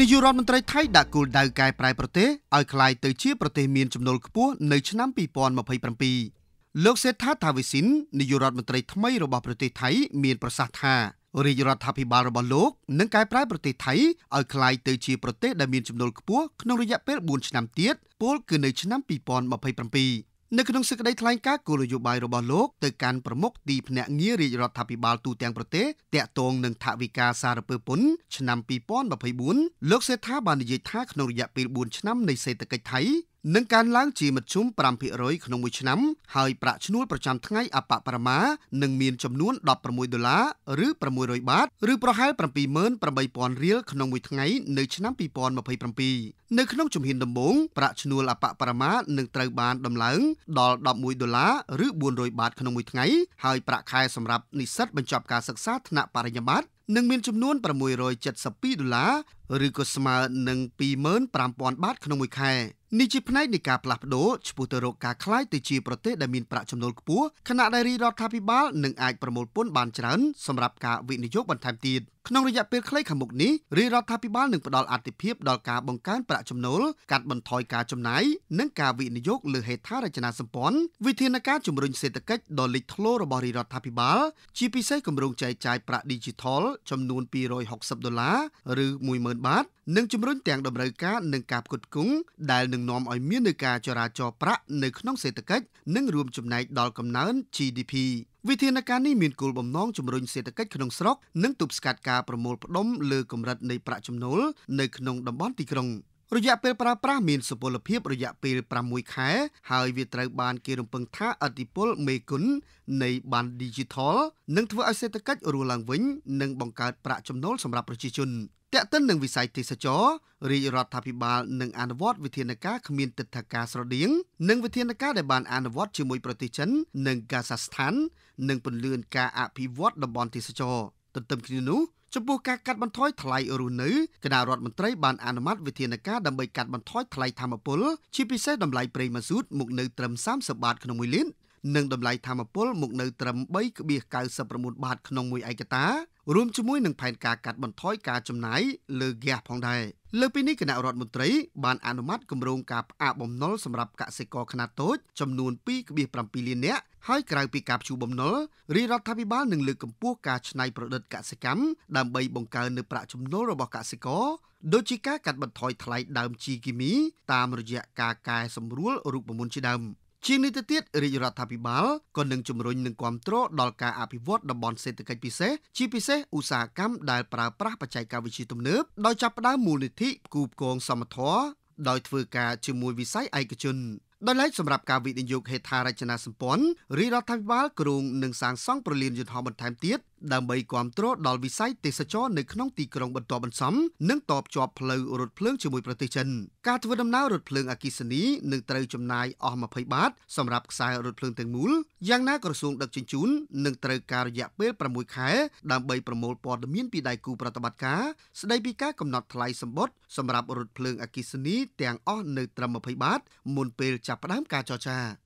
នាយករដ្ឋមន្ត្រីថៃដាក់គោលដៅកែប្រែប្រទេសឲ្យคล้ายទៅជាប្រទេសមានចំណូលខ្ពស់នៅឆ្នាំ2027លោកសេដ្ឋាថាវិសិននាយករដ្ឋមន្ត្រីថ្មីរបស់ប្រទេសថៃមានប្រសាសន៍ថារាជរដ្ឋាភិបាលរបស់លោកនឹងកែប្រែប្រទេសថៃឲ្យคล้ายទៅជាប្រទេសដែលមានចំណូលខ្ពស់ក្នុងរយៈពេល4ឆ្នាំទៀតពោលគឺនៅឆ្នាំ2027នៅក្នុងសេចក្តីថ្លែងការណ៍គោលនយោបាយរបស់លោកទៅកាន់ប្រមុខទីភ្នាក់ងាររាជរដ្ឋាភិបាលទូទាំងប្រទេសតាក់ទងនឹងថវិកាសារពើពន្ធឆ្នាំ2024លោកសេដ្ឋាបាននិយាយថាក្នុងរយៈពេល4ឆ្នាំនៃសេដ្ឋកិច្ចថៃនឹងកើនឡើងជាមធ្យម5%ក្នុងមួយឆ្នាំ ហើយប្រាក់ឈ្នួលប្រចាំថ្ងៃអបបរមានឹងមានចំនួន16ដុល្លារឬ600បាត ឬប្រហែល78000រៀលក្នុងមួយថ្ងៃនៅឆ្នាំ2027នៅក្នុងជំហានដំបូងប្រាក់ឈ្នួលអបបរមានឹងត្រូវបានដំឡើងដល់11ដុល្លារឬ400បាតក្នុងមួយថ្ងៃហើយប្រាក់ខែសម្រាប់និស្សិតបញ្ចប់ការសិក្សាថ្នាក់បរិញ្ញាបត្រនិងមានចំនួន672ដុល្លារឬក៏ស្មើនឹង25,000បាត ក្នុងមួយខែនេះជាផ្នែកនៃការផ្លាស់ប្ដូរឆ្ពោះទៅរកការคลายទៅជាប្រទេសដែលមានប្រាក់ចំណូលខ្ពស់ខណៈដែលរដ្ឋាភិបាលនឹងអាចប្រមូលពន្ធបានច្រើនសម្រាប់ការវិនិយោគបន្ថែមទៀតក្នុងរយៈពេលខ្លីខាងមុខនេះរាជរដ្ឋាភិបាលនឹងផ្ដល់អាទិភាពដល់ការបង្កើនប្រាក់ចំណូល កាត់បន្ថយការចំណាយនិងការវិនិយោគលើហេដ្ឋារចនាសម្ព័ន្ធវិធានការជំរុញសេដ្ឋកិច្ចដ៏លេចធ្លោរបស់រាជរដ្ឋាភិបាល ជាពិសេសគម្រោងចែកចាយប្រាក់ Digital ចំនួន260ដុល្លារឬ10000បាតនិងជំរុញទាំងតម្រូវការនិងការផ្គត់ផ្គង់ដែលនឹងនាំឲ្យមាននៃការចរាចរប្រាក់នៅក្នុងសេដ្ឋកិច្ចនិងរួមចំណែកដល់កំណើន GDP វិធានការនេះមានគោលបំណងជំរុញសេដ្ឋកិច្ចក្នុងស្រុកនិងទប់ស្កាត់ការប្រមូលផ្ដុំលើកម្រិតនៃប្រាក់ចំណូលនៅក្នុងតំបន់ទីក្រុង។រយៈពេលប្រើប្រាស់មានសុពលភាព រយៈពេល6ខែ ហើយវាត្រូវបានគេរំពឹងថាអតិពលមេគុណនៃបាន Digital នឹងធ្វើឲ្យសេដ្ឋកិច្ចរស់ឡើងវិញនិងបង្កើតប្រាក់ចំណូលសម្រាប់ប្រជាជនតកតិននឹងវិស័យទេសចររាជរដ្ឋាភិបាលនឹងអនុវត្តវិធានការគ្មានទឹកថាការស្រដៀង និងវិធានការដែលបានអនុវត្តជាមួយប្រទេសចិននិងកាហ្សាស្ថាន និងពន្លឿនការអភិវឌ្ឍតំបន់ទេសចរទន្ទឹមគ្នានោះចំពោះការកាត់បន្ថយថ្លៃរស់នៅគណៈរដ្ឋមន្ត្រីបានអនុម័តវិធានការដើម្បីកាត់បន្ថយថ្លៃធម្មពលជាពិសេសតម្លៃប្រេងម៉ាស៊ូតមកនៅត្រឹម30បាតក្នុងមួយលីត្រនិងតម្លៃធម្មពលមកនៅត្រឹម3.99បាត ក្នុងមួយឯកតារួមជាមួយនឹងផែនការកាត់បន្ថយការចំណាយលើហ្គាសផងដែរលើពីនេះគណៈរដ្ឋមន្ត្រី បានអនុម័តគម្រោងការផ្អាកបំណុលសម្រាប់កសិករខ្នាតតូចចំនួន2.7លាននាក់ហើយក្រៅពីការព្យួរបំណុលរាជរដ្ឋាភិបាលនឹងលើកកម្ពស់ការច្នៃប្រឌិតកសិកម្មដើម្បីបង្កើននូវប្រាក់ចំណូលរបស់កសិករដូចជាការកាត់បន្ថយថ្លៃដើមជីគីមី តាមរយៈការកែសម្រួលរូបមន្តជាដើម។ជាងនេះទៅទៀតរាជរដ្ឋាភិបាលក៏នឹងជំរុញនិងគ្រប់គ្រងដល់ការអភិវឌ្ឍតំបន់សេដ្ឋកិច្ចពិសេសជាពិសេសឧស្សាហកម្មដែលប្រើប្រាស់បច្ចេកវិទ្យាទំនើបដោយចាប់ផ្ដើមមូលនិធិគូបគងសមធម៌ដោយធ្វើការជាមួយវិស័យឯកជនដោយឡែកសម្រាប់ការវិនិយោគហេដ្ឋារចនាសម្ព័ន្ធរាជរដ្ឋាភិបាលគ្រោងនឹងសាងសង់ប្រលានយន្តហោះបន្ថែមទៀតដើម្បីគាំទ្រដល់វិស័យទេសចរនៅក្នុងទីក្រុងបន្ទាប់បន្សំនិងតបជាប់ផ្លូវរថភ្លើងជាមួយប្រទេសចិនការធ្វើដំណើររថភ្លើងអគ្គិសនីនឹងត្រូវចំណាយអស់20បាតសម្រាប់ខ្សែរថភ្លើងទាំងមូលយ៉ាងណាក្រសួងដឹកជញ្ជូននឹងត្រូវការរយៈពេល6ខែដើម្បីប្រមូលព័ត៌មានពីដៃគូប្រតិបត្តិការស្ដីពីការកំណត់ថ្លៃសម្បុត្រសម្រាប់រថភ្លើងអគ្គិសនី ទាំងអស់នៅត្រឹម20បាតមុនពេលចាប់ផ្ដើមការចរចា